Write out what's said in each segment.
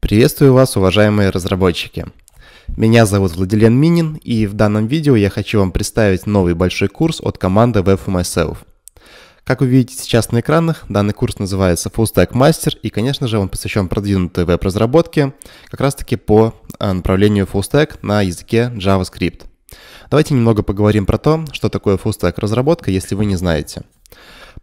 Приветствую вас, уважаемые разработчики! Меня зовут Владилен Минин, и в данном видео я хочу вам представить новый большой курс от команды Web for Как вы видите сейчас на экранах, данный курс называется Full Stack Master, и, конечно же, он посвящен продвинутой веб-разработке, как раз-таки по а, направлению Full Stack на языке JavaScript. Давайте немного поговорим про то, что такое Full Stack разработка, если вы не знаете –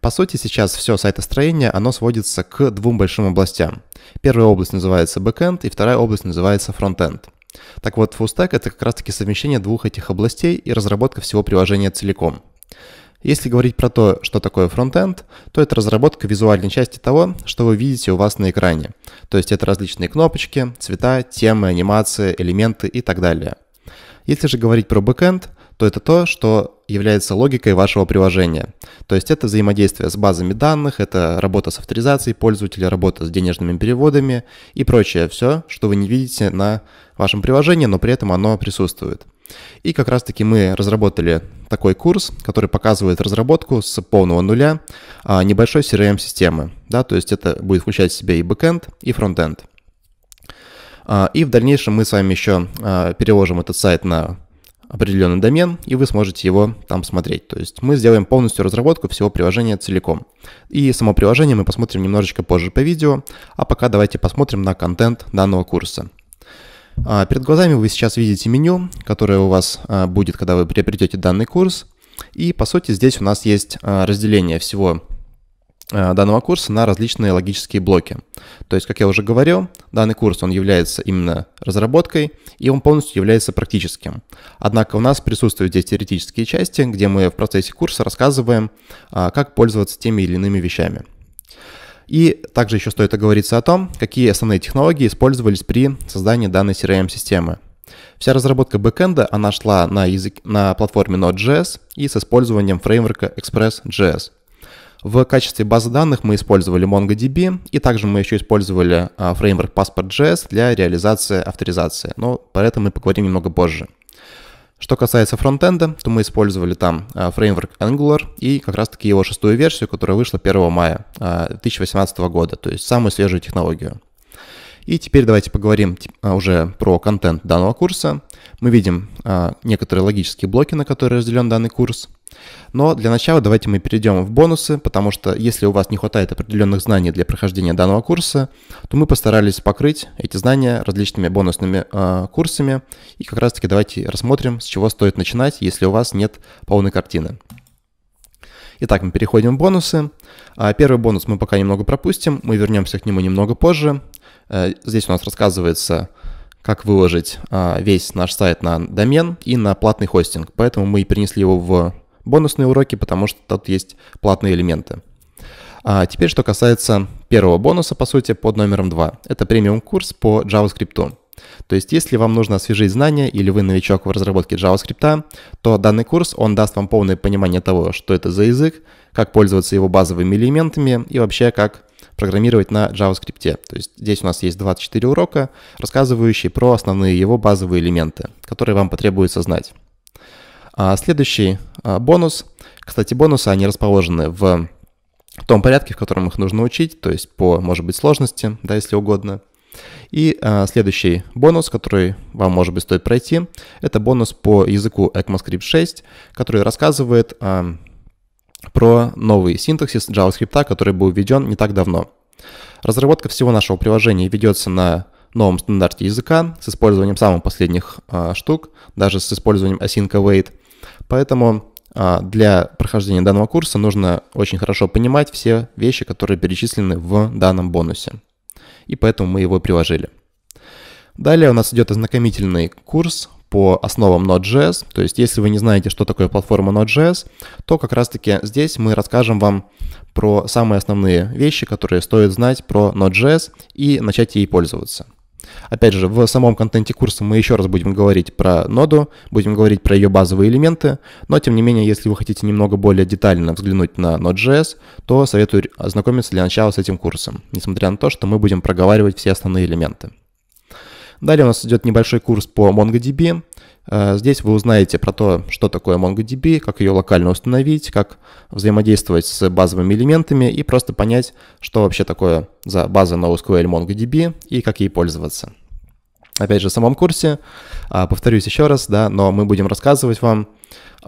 по сути, сейчас все сайтостроение, оно сводится к двум большим областям. Первая область называется backend, и вторая область называется frontend. Так вот, FullStack — это как раз-таки совмещение двух этих областей и разработка всего приложения целиком. Если говорить про то, что такое фронтенд, то это разработка визуальной части того, что вы видите у вас на экране. То есть это различные кнопочки, цвета, темы, анимации, элементы и так далее. Если же говорить про бэкенд, то это то, что является логикой вашего приложения. То есть это взаимодействие с базами данных, это работа с авторизацией пользователя, работа с денежными переводами и прочее все, что вы не видите на вашем приложении, но при этом оно присутствует. И как раз-таки мы разработали такой курс, который показывает разработку с полного нуля а, небольшой CRM-системы. Да, то есть это будет включать в себя и бэкэнд, и фронтенд. А, и в дальнейшем мы с вами еще а, переложим этот сайт на определенный домен, и вы сможете его там смотреть. То есть мы сделаем полностью разработку всего приложения целиком. И само приложение мы посмотрим немножечко позже по видео, а пока давайте посмотрим на контент данного курса. А, перед глазами вы сейчас видите меню, которое у вас а, будет, когда вы приобретете данный курс. И по сути здесь у нас есть а, разделение всего Э, данного курса на различные логические блоки. То есть, как я уже говорил, данный курс, он является именно разработкой, и он полностью является практическим. Однако у нас присутствуют здесь теоретические части, где мы в процессе курса рассказываем, а, как пользоваться теми или иными вещами. И также еще стоит оговориться о том, какие основные технологии использовались при создании данной CRM-системы. Вся разработка бэкэнда, она шла на, язык, на платформе Node.js и с использованием фреймворка Express.js – в качестве базы данных мы использовали MongoDB, и также мы еще использовали а, фреймворк Passport.js для реализации авторизации, но про это мы поговорим немного позже. Что касается фронтенда, то мы использовали там а, фреймворк Angular и как раз-таки его шестую версию, которая вышла 1 мая 2018 а, года, то есть самую свежую технологию. И теперь давайте поговорим уже про контент данного курса. Мы видим некоторые логические блоки, на которые разделен данный курс. Но для начала давайте мы перейдем в бонусы, потому что если у вас не хватает определенных знаний для прохождения данного курса, то мы постарались покрыть эти знания различными бонусными э, курсами. И как раз-таки давайте рассмотрим, с чего стоит начинать, если у вас нет полной картины. Итак, мы переходим в бонусы. А, первый бонус мы пока немного пропустим, мы вернемся к нему немного позже. Э, здесь у нас рассказывается, как выложить а, весь наш сайт на домен и на платный хостинг, поэтому мы перенесли его в бонусные уроки, потому что тут есть платные элементы. А теперь, что касается первого бонуса, по сути, под номером 2. Это премиум-курс по JavaScript. То есть, если вам нужно освежить знания или вы новичок в разработке JavaScript, то данный курс, он даст вам полное понимание того, что это за язык, как пользоваться его базовыми элементами и вообще как программировать на JavaScript. То есть здесь у нас есть 24 урока, рассказывающие про основные его базовые элементы, которые вам потребуется знать. А следующий а, бонус. Кстати, бонусы, они расположены в том порядке, в котором их нужно учить, то есть по, может быть, сложности, да, если угодно. И а, следующий бонус, который вам, может быть, стоит пройти, это бонус по языку ECMAScript 6, который рассказывает про новый синтаксис JavaScript, который был введен не так давно. Разработка всего нашего приложения ведется на новом стандарте языка с использованием самых последних а, штук, даже с использованием async await. Поэтому а, для прохождения данного курса нужно очень хорошо понимать все вещи, которые перечислены в данном бонусе. И поэтому мы его приложили. Далее у нас идет ознакомительный курс по основам Node.js. То есть, если вы не знаете, что такое платформа Node.js, то как раз-таки здесь мы расскажем вам про самые основные вещи, которые стоит знать про Node.js и начать ей пользоваться. Опять же, в самом контенте курса мы еще раз будем говорить про ноду, будем говорить про ее базовые элементы, но тем не менее, если вы хотите немного более детально взглянуть на Node.js, то советую ознакомиться для начала с этим курсом, несмотря на то, что мы будем проговаривать все основные элементы. Далее у нас идет небольшой курс по MongoDB. Э, здесь вы узнаете про то, что такое MongoDB, как ее локально установить, как взаимодействовать с базовыми элементами и просто понять, что вообще такое за база NoSQL MongoDB и как ей пользоваться. Опять же, в самом курсе, а, повторюсь еще раз, да, но мы будем рассказывать вам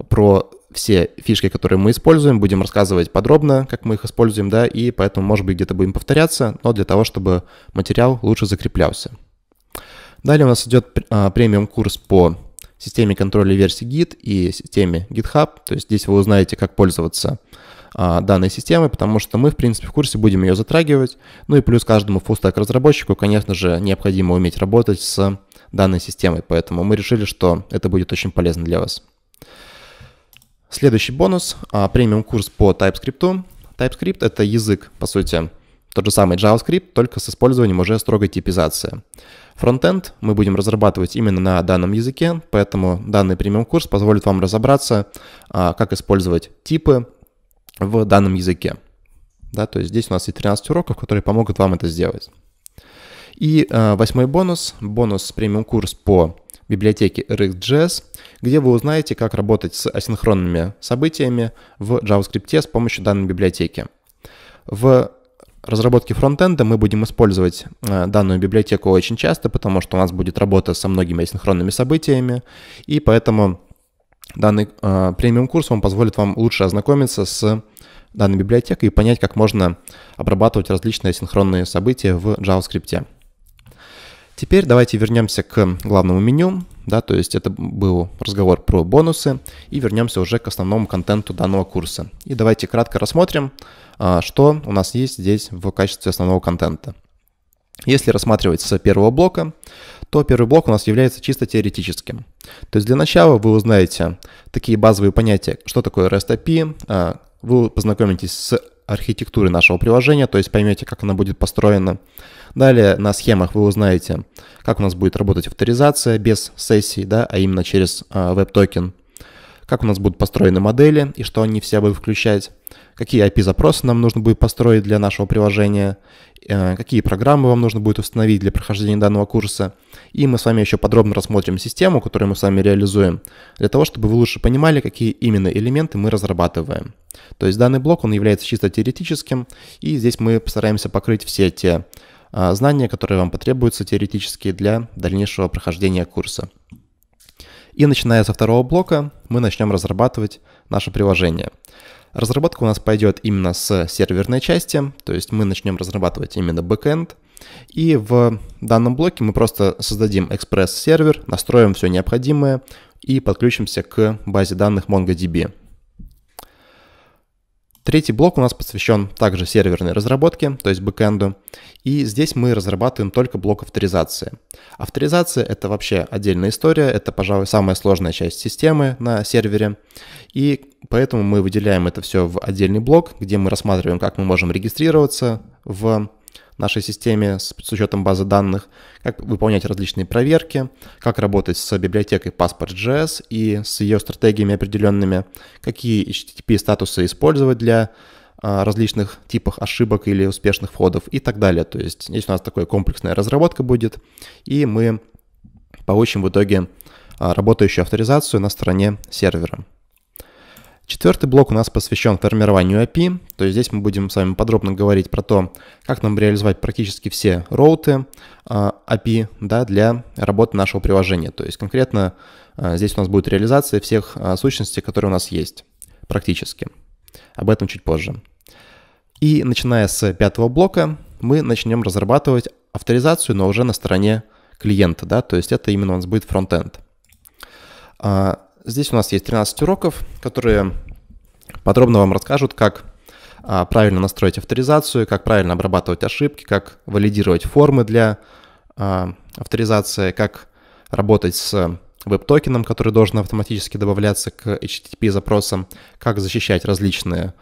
про все фишки, которые мы используем, будем рассказывать подробно, как мы их используем, да, и поэтому, может быть, где-то будем повторяться, но для того, чтобы материал лучше закреплялся. Далее у нас идет а, премиум курс по системе контроля версий Git и системе GitHub. То есть здесь вы узнаете, как пользоваться а, данной системой, потому что мы, в принципе, в курсе будем ее затрагивать. Ну и плюс каждому фулстек разработчику, конечно же, необходимо уметь работать с данной системой, поэтому мы решили, что это будет очень полезно для вас. Следующий бонус а, – премиум-курс по TypeScript. TypeScript – это язык, по сути, тот же самый JavaScript, только с использованием уже строгой типизации. Фронтенд мы будем разрабатывать именно на данном языке, поэтому данный премиум-курс позволит вам разобраться, а, как использовать типы в данном языке. Да, то есть здесь у нас и 13 уроков, которые помогут вам это сделать. И а, восьмой бонус, бонус премиум-курс по библиотеке RxJS, где вы узнаете, как работать с асинхронными событиями в JavaScript с помощью данной библиотеки. В разработке фронтенда мы будем использовать э, данную библиотеку очень часто, потому что у нас будет работа со многими асинхронными событиями, и поэтому данный э, премиум-курс он позволит вам лучше ознакомиться с данной библиотекой и понять, как можно обрабатывать различные синхронные события в JavaScript. Теперь давайте вернемся к главному меню, да, то есть это был разговор про бонусы, и вернемся уже к основному контенту данного курса. И давайте кратко рассмотрим, а, что у нас есть здесь в качестве основного контента. Если рассматривать с первого блока, то первый блок у нас является чисто теоретическим. То есть для начала вы узнаете такие базовые понятия, что такое REST API, а, вы познакомитесь с архитектурой нашего приложения, то есть поймете, как она будет построена, Далее на схемах вы узнаете, как у нас будет работать авторизация без сессий, да, а именно через а, веб-токен, как у нас будут построены модели и что они все будут включать, какие IP-запросы нам нужно будет построить для нашего приложения, э, какие программы вам нужно будет установить для прохождения данного курса. И мы с вами еще подробно рассмотрим систему, которую мы с вами реализуем, для того, чтобы вы лучше понимали, какие именно элементы мы разрабатываем. То есть данный блок, он является чисто теоретическим, и здесь мы постараемся покрыть все те а, знания, которые вам потребуются теоретически для дальнейшего прохождения курса. И начиная со второго блока мы начнем разрабатывать наше приложение. Разработка у нас пойдет именно с серверной части, то есть мы начнем разрабатывать именно бэкэнд. И в данном блоке мы просто создадим экспресс-сервер, настроим все необходимое и подключимся к базе данных MongoDB. Третий блок у нас посвящен также серверной разработке, то есть бэкэнду. И здесь мы разрабатываем только блок авторизации. Авторизация — это вообще отдельная история, это, пожалуй, самая сложная часть системы на сервере. И поэтому мы выделяем это все в отдельный блок, где мы рассматриваем, как мы можем регистрироваться в нашей системе с, с учетом базы данных, как выполнять различные проверки, как работать с библиотекой Passport.js и с ее стратегиями определенными, какие HTTP-статусы использовать для а, различных типах ошибок или успешных входов и так далее. То есть здесь у нас такая комплексная разработка будет, и мы получим в итоге а, работающую авторизацию на стороне сервера. Четвертый блок у нас посвящен формированию API, то есть здесь мы будем с вами подробно говорить про то, как нам реализовать практически все роуты а, API да, для работы нашего приложения. То есть конкретно а, здесь у нас будет реализация всех а, сущностей, которые у нас есть практически. Об этом чуть позже. И начиная с пятого блока мы начнем разрабатывать авторизацию, но уже на стороне клиента, да, то есть это именно у нас будет фронтенд. Здесь у нас есть 13 уроков, которые подробно вам расскажут, как а, правильно настроить авторизацию, как правильно обрабатывать ошибки, как валидировать формы для а, авторизации, как работать с веб-токеном, который должен автоматически добавляться к HTTP-запросам, как защищать различные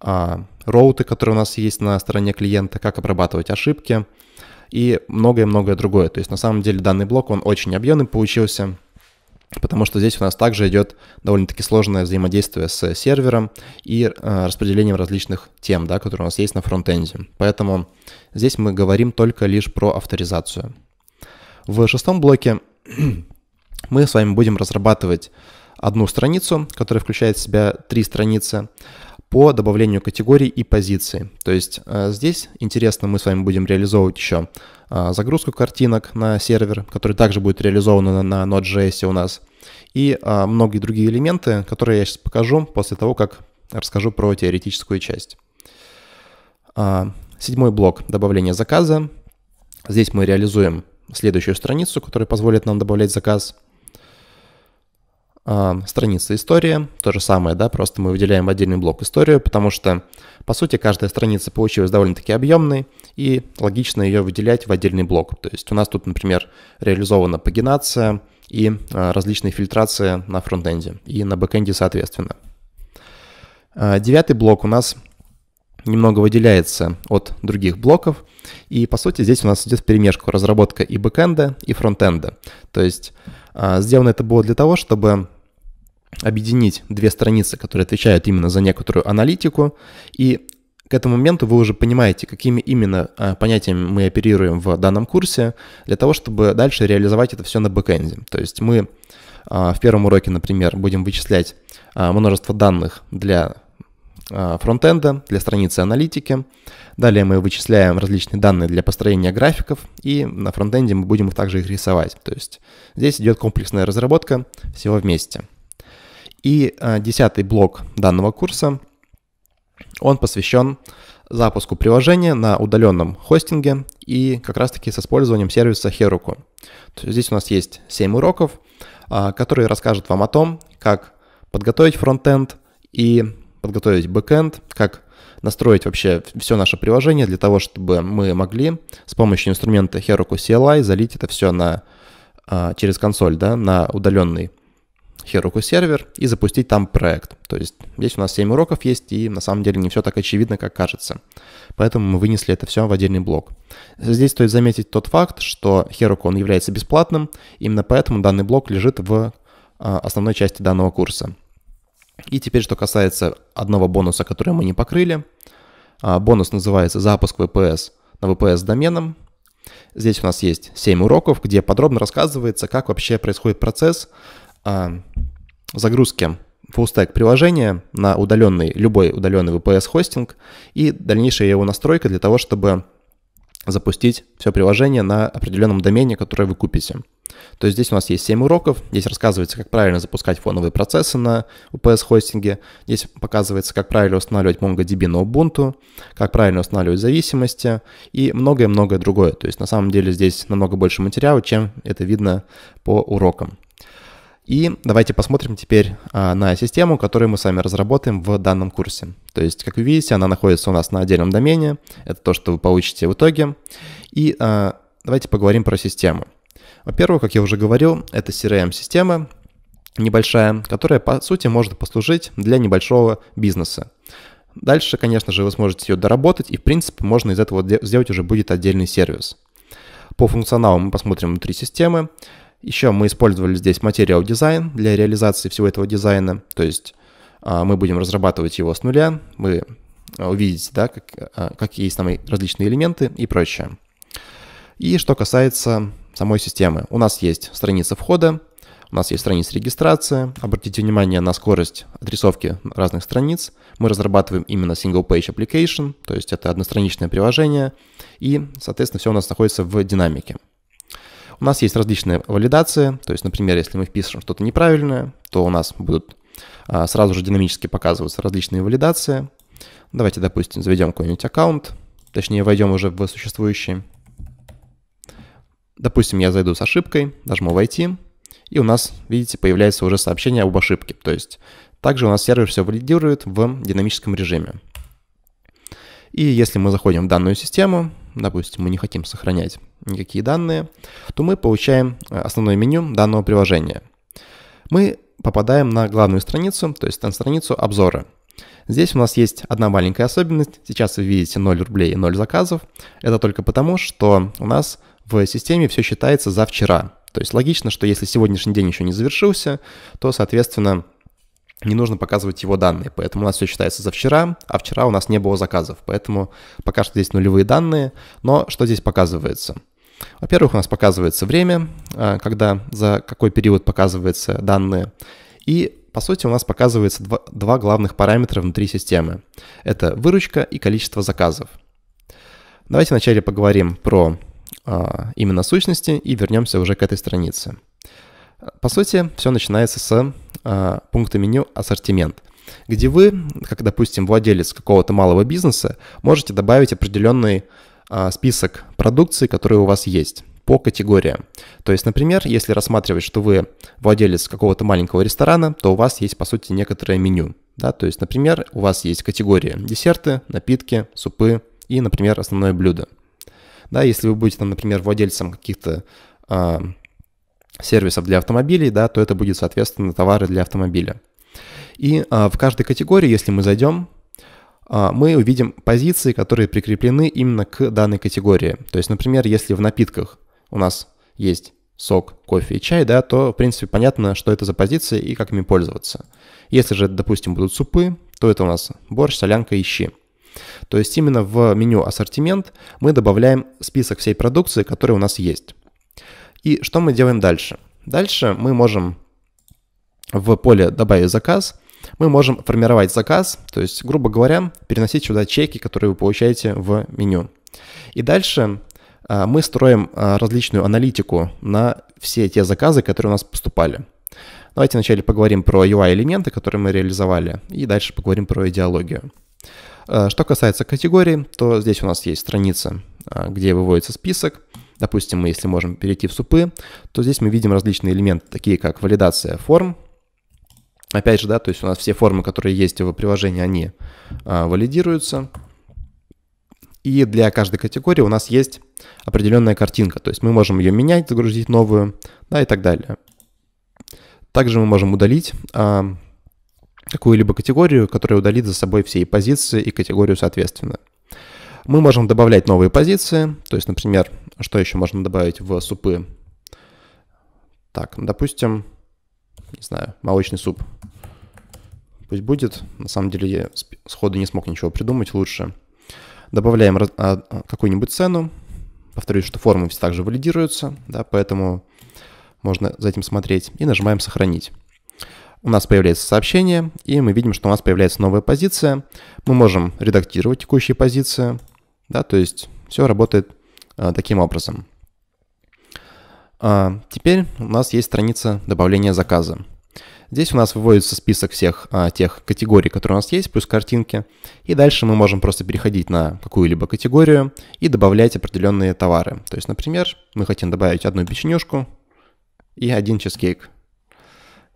а, роуты, которые у нас есть на стороне клиента, как обрабатывать ошибки и многое-многое другое. То есть на самом деле данный блок, он очень объемный получился, потому что здесь у нас также идет довольно-таки сложное взаимодействие с сервером и э, распределением различных тем, да, которые у нас есть на фронтенде. Поэтому здесь мы говорим только лишь про авторизацию. В шестом блоке мы с вами будем разрабатывать одну страницу, которая включает в себя три страницы по добавлению категорий и позиций. То есть э, здесь интересно мы с вами будем реализовывать еще э, загрузку картинок на сервер, который также будет реализован на Node.js у нас, и э, многие другие элементы, которые я сейчас покажу после того, как расскажу про теоретическую часть. Седьмой блок – добавление заказа. Здесь мы реализуем следующую страницу, которая позволит нам добавлять заказ. А, страница история, то же самое, да, просто мы выделяем отдельный блок историю, потому что, по сути, каждая страница получилась довольно-таки объемной, и логично ее выделять в отдельный блок. То есть у нас тут, например, реализована пагинация и а, различные фильтрации на фронтенде и на бэкенде соответственно. А, девятый блок у нас немного выделяется от других блоков. И, по сути, здесь у нас идет перемешку разработка и бэкенда и фронтенда. То есть а, сделано это было для того, чтобы объединить две страницы, которые отвечают именно за некоторую аналитику, и к этому моменту вы уже понимаете, какими именно а, понятиями мы оперируем в данном курсе, для того, чтобы дальше реализовать это все на бэкэнде. То есть мы а, в первом уроке, например, будем вычислять множество данных для Э, фронтенда, для страницы аналитики. Далее мы вычисляем различные данные для построения графиков, и на фронтенде мы будем также их рисовать. То есть здесь идет комплексная разработка всего вместе. И э, десятый блок данного курса, он посвящен запуску приложения на удаленном хостинге и как раз-таки с использованием сервиса Heroku. Здесь у нас есть 7 уроков, э, которые расскажут вам о том, как подготовить фронтенд и подготовить бэкэнд, как настроить вообще все наше приложение для того, чтобы мы могли с помощью инструмента Heroku CLI залить это все на, а, через консоль, да, на удаленный Heroku сервер и запустить там проект. То есть здесь у нас 7 уроков есть, и на самом деле не все так очевидно, как кажется. Поэтому мы вынесли это все в отдельный блок. Здесь стоит заметить тот факт, что Heroku, он является бесплатным, именно поэтому данный блок лежит в а, основной части данного курса. И теперь, что касается одного бонуса, который мы не покрыли. А, бонус называется «Запуск VPS на VPS с доменом». Здесь у нас есть 7 уроков, где подробно рассказывается, как вообще происходит процесс а, загрузки фуллстек приложения на удаленный, любой удаленный VPS хостинг и дальнейшая его настройка для того, чтобы запустить все приложение на определенном домене, который вы купите. То есть здесь у нас есть 7 уроков, здесь рассказывается, как правильно запускать фоновые процессы на UPS-хостинге, здесь показывается, как правильно устанавливать MongoDB на Ubuntu, как правильно устанавливать зависимости и многое-многое другое. То есть на самом деле здесь намного больше материала, чем это видно по урокам. И давайте посмотрим теперь а, на систему, которую мы с вами разработаем в данном курсе. То есть, как вы видите, она находится у нас на отдельном домене. Это то, что вы получите в итоге. И а, давайте поговорим про систему. Во-первых, как я уже говорил, это CRM-система небольшая, которая, по сути, может послужить для небольшого бизнеса. Дальше, конечно же, вы сможете ее доработать, и, в принципе, можно из этого сделать уже будет отдельный сервис. По функционалу мы посмотрим внутри системы. Еще мы использовали здесь материал дизайн для реализации всего этого дизайна, то есть а, мы будем разрабатывать его с нуля, вы а, увидите, да, как, а, какие есть там различные элементы и прочее. И что касается самой системы. У нас есть страница входа, у нас есть страница регистрации. Обратите внимание на скорость отрисовки разных страниц. Мы разрабатываем именно single page application, то есть это одностраничное приложение. И, соответственно, все у нас находится в динамике. У нас есть различные валидации, то есть, например, если мы впишем что-то неправильное, то у нас будут а, сразу же динамически показываться различные валидации. Давайте, допустим, заведем какой-нибудь аккаунт, точнее, войдем уже в существующий. Допустим, я зайду с ошибкой, нажму «Войти», и у нас, видите, появляется уже сообщение об ошибке. То есть также у нас сервер все валидирует в динамическом режиме. И если мы заходим в данную систему, допустим, мы не хотим сохранять никакие данные, то мы получаем э, основное меню данного приложения. Мы попадаем на главную страницу, то есть на страницу обзора. Здесь у нас есть одна маленькая особенность. Сейчас вы видите 0 рублей и 0 заказов. Это только потому, что у нас в системе все считается за вчера. То есть логично, что если сегодняшний день еще не завершился, то, соответственно, не нужно показывать его данные, поэтому у нас все считается за вчера, а вчера у нас не было заказов, поэтому пока что здесь нулевые данные, но что здесь показывается? Во-первых, у нас показывается время, а, когда за какой период показываются данные, и по сути у нас показывается два, два главных параметра внутри системы. Это выручка и количество заказов. Давайте вначале поговорим про а, именно сущности и вернемся уже к этой странице. По сути, все начинается с а, пункта меню «Ассортимент», где вы, как, допустим, владелец какого-то малого бизнеса, можете добавить определенный а, список продукции, которые у вас есть по категориям. То есть, например, если рассматривать, что вы владелец какого-то маленького ресторана, то у вас есть, по сути, некоторое меню. Да? То есть, например, у вас есть категории десерты, напитки, супы и, например, основное блюдо – да, если вы будете, там, например, владельцем каких-то э, сервисов для автомобилей, да, то это будет, соответственно, товары для автомобиля. И э, в каждой категории, если мы зайдем, э, мы увидим позиции, которые прикреплены именно к данной категории. То есть, например, если в напитках у нас есть сок, кофе и чай, да, то, в принципе, понятно, что это за позиции и как ими пользоваться. Если же, допустим, будут супы, то это у нас борщ, солянка и щи. То есть именно в меню «Ассортимент» мы добавляем список всей продукции, которая у нас есть. И что мы делаем дальше? Дальше мы можем в поле «Добавить заказ» мы можем формировать заказ, то есть, грубо говоря, переносить сюда чеки, которые вы получаете в меню. И дальше а, мы строим а, различную аналитику на все те заказы, которые у нас поступали. Давайте вначале поговорим про UI-элементы, которые мы реализовали, и дальше поговорим про идеологию. Э, что касается категории, то здесь у нас есть страница, э, где выводится список. Допустим, мы если можем перейти в супы, то здесь мы видим различные элементы, такие как валидация форм. Опять же, да, то есть у нас все формы, которые есть в приложении, они э, валидируются. И для каждой категории у нас есть определенная картинка. То есть мы можем ее менять, загрузить новую, да, и так далее. Также мы можем удалить какую-либо категорию, которая удалит за собой все и позиции, и категорию соответственно. Мы можем добавлять новые позиции, то есть, например, что еще можно добавить в супы? Так, ну, допустим, не знаю, молочный суп. Пусть будет. На самом деле я сходу не смог ничего придумать лучше. Добавляем а, какую-нибудь цену. Повторюсь, что формы все также валидируются, да, поэтому можно за этим смотреть. И нажимаем «Сохранить» у нас появляется сообщение, и мы видим, что у нас появляется новая позиция. Мы можем редактировать текущие позиции, да, то есть все работает а, таким образом. А, теперь у нас есть страница добавления заказа. Здесь у нас выводится список всех а, тех категорий, которые у нас есть, плюс картинки. И дальше мы можем просто переходить на какую-либо категорию и добавлять определенные товары. То есть, например, мы хотим добавить одну печенюшку и один чизкейк.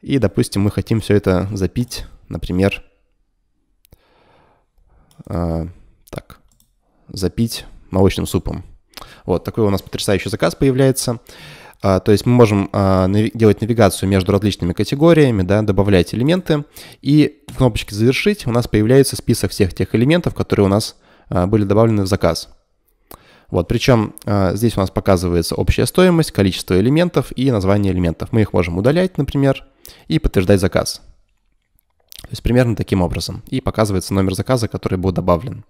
И, допустим, мы хотим все это запить, например, э, так, запить молочным супом. Вот такой у нас потрясающий заказ появляется. А, то есть мы можем а, нави- делать навигацию между различными категориями, да, добавлять элементы. И в кнопочке «Завершить» у нас появляется список всех тех элементов, которые у нас а, были добавлены в заказ. Вот, причем а, здесь у нас показывается общая стоимость, количество элементов и название элементов. Мы их можем удалять, например, и подтверждать заказ. То есть примерно таким образом. И показывается номер заказа, который был добавлен.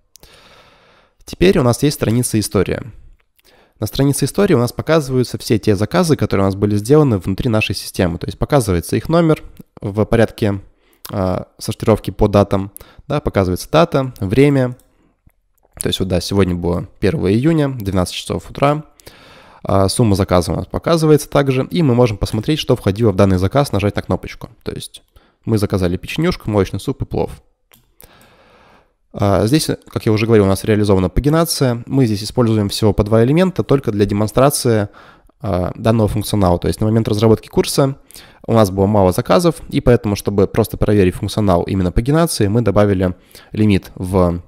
Теперь у нас есть страница «История». На странице истории у нас показываются все те заказы, которые у нас были сделаны внутри нашей системы. То есть показывается их номер в порядке э, сортировки по датам, да, показывается дата, время. То есть вот, да, сегодня было 1 июня, 12 часов утра. А, сумма заказа у нас показывается также, и мы можем посмотреть, что входило в данный заказ, нажать на кнопочку. То есть мы заказали печенюшку, молочный суп и плов. А, здесь, как я уже говорил, у нас реализована пагинация. Мы здесь используем всего по два элемента только для демонстрации а, данного функционала. То есть на момент разработки курса у нас было мало заказов, и поэтому, чтобы просто проверить функционал именно пагинации, мы добавили лимит в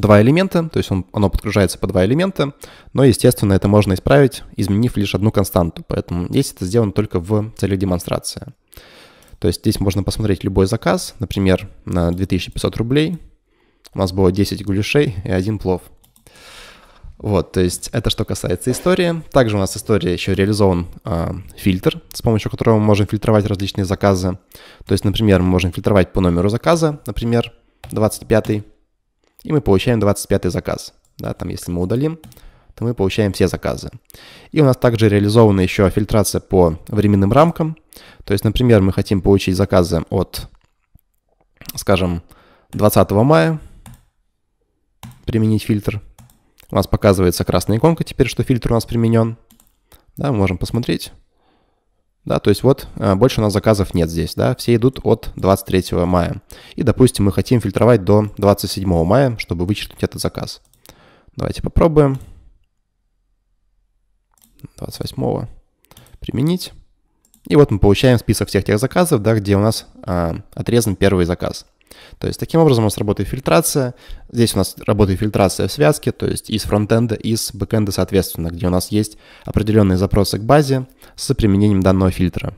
два элемента, то есть он, оно подгружается по два элемента, но, естественно, это можно исправить, изменив лишь одну константу, поэтому здесь это сделано только в целях демонстрации. То есть здесь можно посмотреть любой заказ, например, на 2500 рублей у нас было 10 гуляшей и один плов. Вот, то есть это что касается истории. Также у нас история еще реализован э, фильтр, с помощью которого мы можем фильтровать различные заказы. То есть, например, мы можем фильтровать по номеру заказа, например, 25 и мы получаем 25 заказ. Да, там если мы удалим, то мы получаем все заказы. И у нас также реализована еще фильтрация по временным рамкам. То есть, например, мы хотим получить заказы от, скажем, 20 мая, применить фильтр. У нас показывается красная иконка теперь, что фильтр у нас применен. Да, мы можем посмотреть. Да, то есть вот э, больше у нас заказов нет здесь, да, все идут от 23 мая. И, допустим, мы хотим фильтровать до 27 мая, чтобы вычеркнуть этот заказ. Давайте попробуем. 28 применить. И вот мы получаем список всех тех заказов, да, где у нас а, отрезан первый заказ. То есть таким образом у нас работает фильтрация. Здесь у нас работает фильтрация в связке, то есть из фронтенда, из бэкенда соответственно, где у нас есть определенные запросы к базе с применением данного фильтра.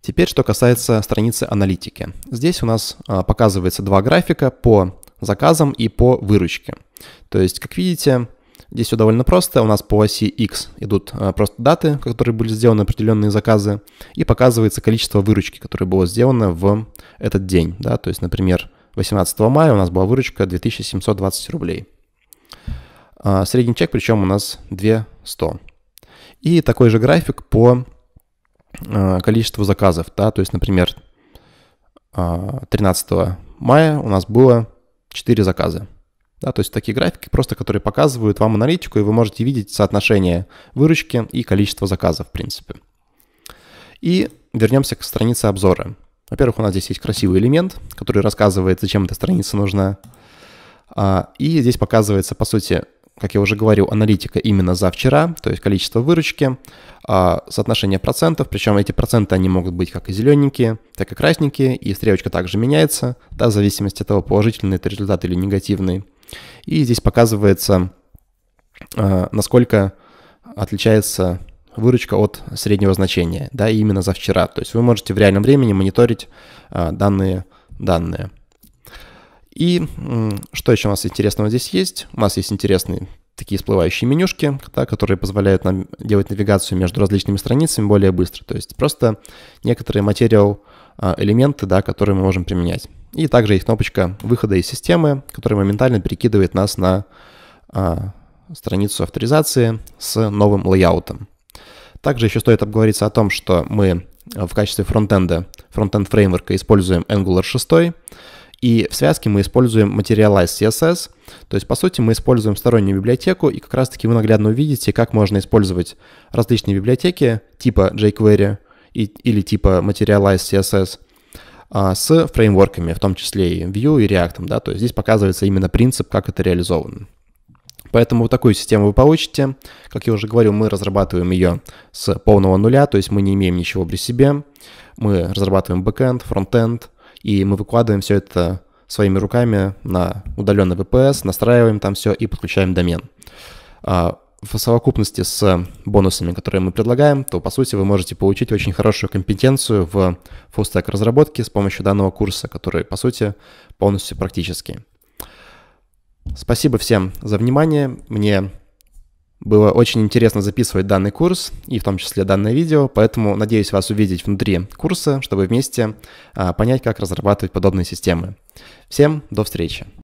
Теперь, что касается страницы аналитики. Здесь у нас а, показывается два графика по заказам и по выручке. То есть, как видите, Здесь все довольно просто. У нас по оси X идут э, просто даты, которые были сделаны определенные заказы, и показывается количество выручки, которое было сделано в этот день. Да? То есть, например, 18 мая у нас была выручка 2720 рублей. А, средний чек, причем у нас 200. И такой же график по э, количеству заказов. Да? То есть, например, 13 а, мая у нас было 4 заказа. Да, то есть такие графики, просто которые показывают вам аналитику, и вы можете видеть соотношение выручки и количество заказов, в принципе. И вернемся к странице обзора. Во-первых, у нас здесь есть красивый элемент, который рассказывает, зачем эта страница нужна. А, и здесь показывается, по сути, как я уже говорил, аналитика именно за вчера, то есть количество выручки, а, соотношение процентов, причем эти проценты, они могут быть как и зелененькие, так и красненькие, и стрелочка также меняется, да, в зависимости от того, положительный это результат или негативный. И здесь показывается, а, насколько отличается выручка от среднего значения, да, именно за вчера. То есть вы можете в реальном времени мониторить а, данные данные. И что еще у нас интересного здесь есть? У нас есть интересные такие всплывающие менюшки, да, которые позволяют нам делать навигацию между различными страницами более быстро. То есть просто некоторые материалы. А, элементы, да, которые мы можем применять. И также есть кнопочка выхода из системы, которая моментально перекидывает нас на а, страницу авторизации с новым лейаутом. Также еще стоит обговориться о том, что мы а, в качестве фронтенда, фронтенд фреймворка используем Angular 6, и в связке мы используем Materialize CSS, то есть, по сути, мы используем стороннюю библиотеку, и как раз-таки вы наглядно увидите, как можно использовать различные библиотеки типа jQuery, и, или типа Materialize CSS а, с фреймворками, в том числе и Vue и React. Да? То есть здесь показывается именно принцип, как это реализовано. Поэтому вот такую систему вы получите. Как я уже говорил, мы разрабатываем ее с полного нуля, то есть мы не имеем ничего при себе. Мы разрабатываем бэкэнд, фронтенд, и мы выкладываем все это своими руками на удаленный VPS, настраиваем там все и подключаем домен. А, в совокупности с бонусами, которые мы предлагаем, то, по сути, вы можете получить очень хорошую компетенцию в фуллстек разработке с помощью данного курса, который, по сути, полностью практический. Спасибо всем за внимание. Мне было очень интересно записывать данный курс и в том числе данное видео, поэтому надеюсь вас увидеть внутри курса, чтобы вместе а, понять, как разрабатывать подобные системы. Всем до встречи!